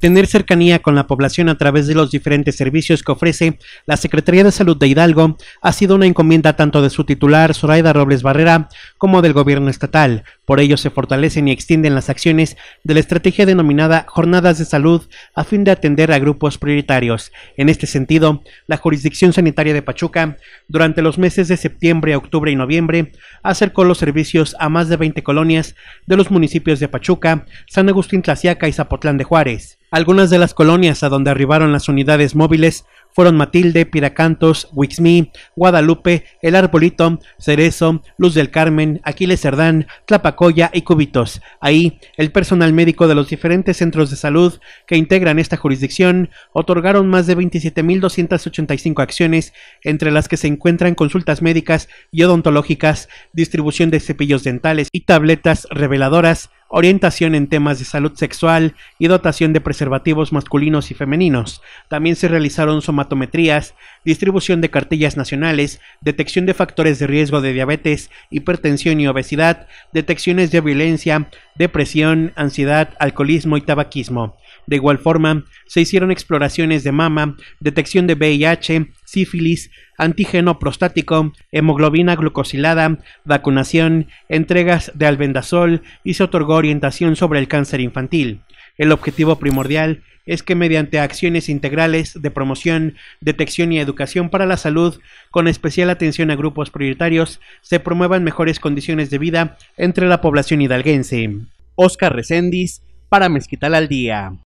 tener cercanía con la población a través de los diferentes servicios que ofrece la Secretaría de Salud de Hidalgo ha sido una encomienda tanto de su titular, Zoraida Robles Barrera, como del gobierno estatal, por ello se fortalecen y extienden las acciones de la estrategia denominada Jornadas de Salud a fin de atender a grupos prioritarios. En este sentido, la jurisdicción sanitaria de Pachuca, durante los meses de septiembre, octubre y noviembre, acercó los servicios a más de 20 colonias de los municipios de Pachuca, San Agustín Tlaxiaca y Zapotlán de Juárez. Algunas de las colonias a donde arribaron las unidades móviles fueron Matilde, Piracantos, Wixmi, Guadalupe, El Arbolito, Cerezo, Luz del Carmen, Aquiles Cerdán, Tlapacoya y Cubitos. Ahí, el personal médico de los diferentes centros de salud que integran esta jurisdicción otorgaron más de 27.285 acciones, entre las que se encuentran consultas médicas y odontológicas, distribución de cepillos dentales y tabletas reveladoras, orientación en temas de salud sexual y dotación de preservativos masculinos y femeninos. También se realizaron somatometrías, distribución de cartillas nacionales, detección de factores de riesgo de diabetes, hipertensión y obesidad, detecciones de violencia, depresión, ansiedad, alcoholismo y tabaquismo. De igual forma, se hicieron exploraciones de mama, detección de VIH, sífilis, antígeno prostático, hemoglobina glucosilada, vacunación, entregas de albendazol y se otorgó orientación sobre el cáncer infantil. El objetivo primordial es que mediante acciones integrales de promoción, detección y educación para la salud, con especial atención a grupos prioritarios, se promuevan mejores condiciones de vida entre la población hidalguense. Oscar Recendis, para Mezquital al Día.